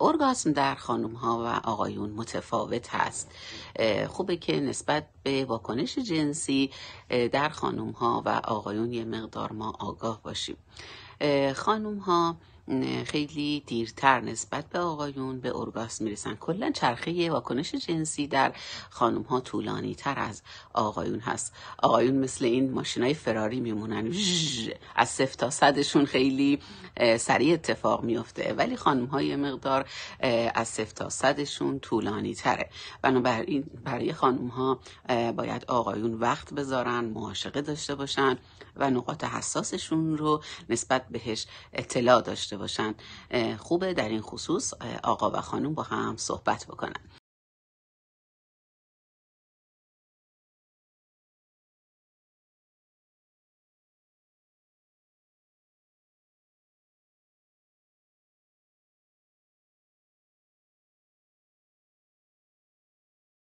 ارگاسم در خانم ها و آقایون متفاوت هست خوبه که نسبت به واکنش جنسی در خانم ها و آقایون یه مقدار ما آگاه باشیم خانم ها خیلی دیرتر نسبت به آقایون به اورگاس میرسن کلا چرخه واکنش جنسی در خانم ها طولانی تر از آقایون هست آقایون مثل این ماشین های فراری میمونن از صفر تا صدشون خیلی سریع اتفاق میفته ولی خانم های مقدار از صفر تا صدشون طولانی تره بنابراین برای خانم ها باید آقایون وقت بذارن معاشقه داشته باشن و نقاط حساسشون رو نسبت بهش اطلاع داشته باشن خوبه در این خصوص آقا و خانم با هم صحبت بکنن